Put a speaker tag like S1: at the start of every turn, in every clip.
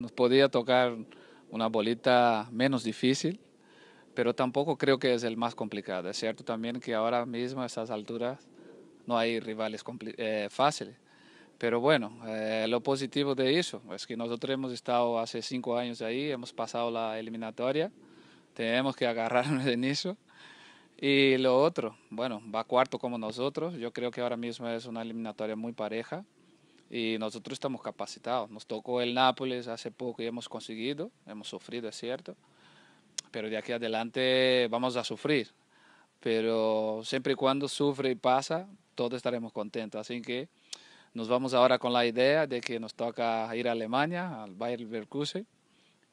S1: Nos podía tocar una bolita menos difícil, pero tampoco creo que es el más complicado. Es cierto también que ahora mismo a estas alturas no hay rivales eh, fáciles. Pero bueno, eh, lo positivo de eso es que nosotros hemos estado hace cinco años ahí, hemos pasado la eliminatoria, tenemos que agarrarnos en eso. Y lo otro, bueno, va cuarto como nosotros, yo creo que ahora mismo es una eliminatoria muy pareja, y nosotros estamos capacitados. Nos tocó el Nápoles hace poco y hemos conseguido, hemos sufrido, es cierto, pero de aquí adelante vamos a sufrir. Pero siempre y cuando sufre y pasa, todos estaremos contentos. Así que nos vamos ahora con la idea de que nos toca ir a Alemania, al Bayern Leverkusen,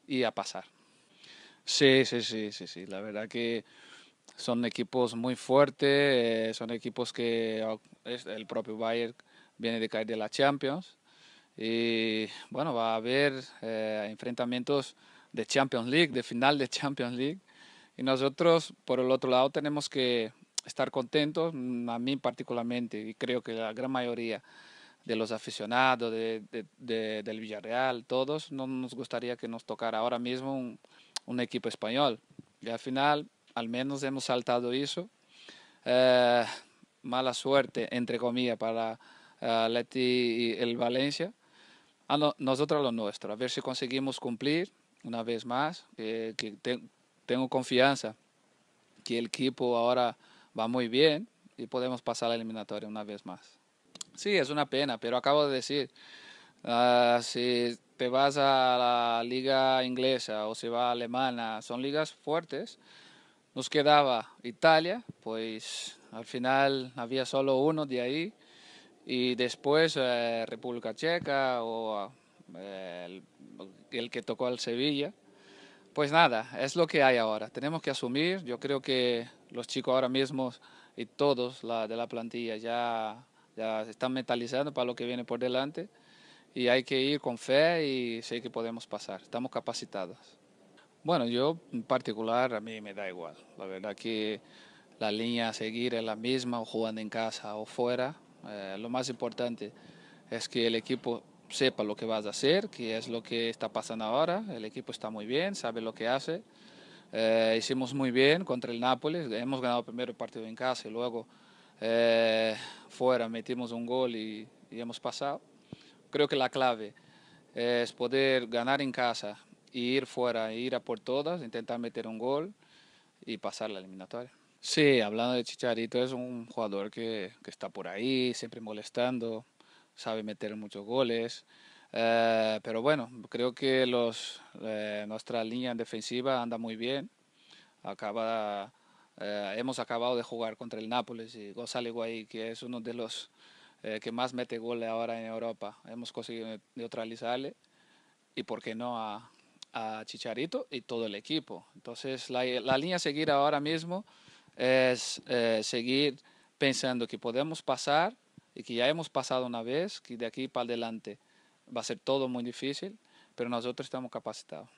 S1: y a pasar. Sí, sí, sí, sí, sí. La verdad que son equipos muy fuertes, eh, son equipos que oh, el propio Bayern viene de caer de la Champions. Y bueno, va a haber eh, enfrentamientos de Champions League, de final de Champions League. Y nosotros, por el otro lado, tenemos que estar contentos, a mí particularmente, y creo que la gran mayoría de los aficionados de, del Villarreal, todos, no nos gustaría que nos tocara ahora mismo un, equipo español. Y al final, al menos hemos saltado eso. Eh, mala suerte, entre comillas, para Leti y el Valencia, ah, a nosotros lo nuestro, a ver si conseguimos cumplir una vez más, eh, que tengo confianza que el equipo ahora va muy bien y podemos pasar a la eliminatoria una vez más. Sí, es una pena, pero acabo de decir, ah, si te vas a la liga inglesa o si va a alemana, son ligas fuertes. Nos quedaba Italia, pues al final había solo uno de ahí. Y después eh, República Checa o eh, el, que tocó al Sevilla. Pues nada, es lo que hay ahora. Tenemos que asumir. Yo creo que los chicos ahora mismo y todos de la plantilla ya, ya están mentalizando para lo que viene por delante. Y hay que ir con fe y sé que podemos pasar. Estamos capacitados. Bueno, yo en particular a mí me da igual. La verdad que la línea a seguir es la misma, o jugando en casa o fuera. Eh, lo más importante es que el equipo sepa lo que vas a hacer, que es lo que está pasando ahora. El equipo está muy bien, sabe lo que hace. Eh, hicimos muy bien contra el Nápoles, hemos ganado primero el partido en casa y luego eh, fuera metimos un gol y, hemos pasado. Creo que la clave es poder ganar en casa y ir fuera, ir a por todas, intentar meter un gol y pasar la eliminatoria. Sí, hablando de Chicharito, es un jugador que, que está por ahí, siempre molestando, sabe meter muchos goles. Eh, pero bueno, creo que los, eh, nuestra línea defensiva anda muy bien. Acaba, eh, hemos acabado de jugar contra el Nápoles y Gonzalo Guay, que es uno de los que más mete goles ahora en Europa. Hemos conseguido neutralizarle y, ¿por qué no?, a, a Chicharito y todo el equipo. Entonces, la, la línea a seguir ahora mismo es eh, seguir pensando que podemos pasar y que ya hemos pasado una vez, que de aquí para adelante va a ser todo muy difícil, pero nosotros estamos capacitados.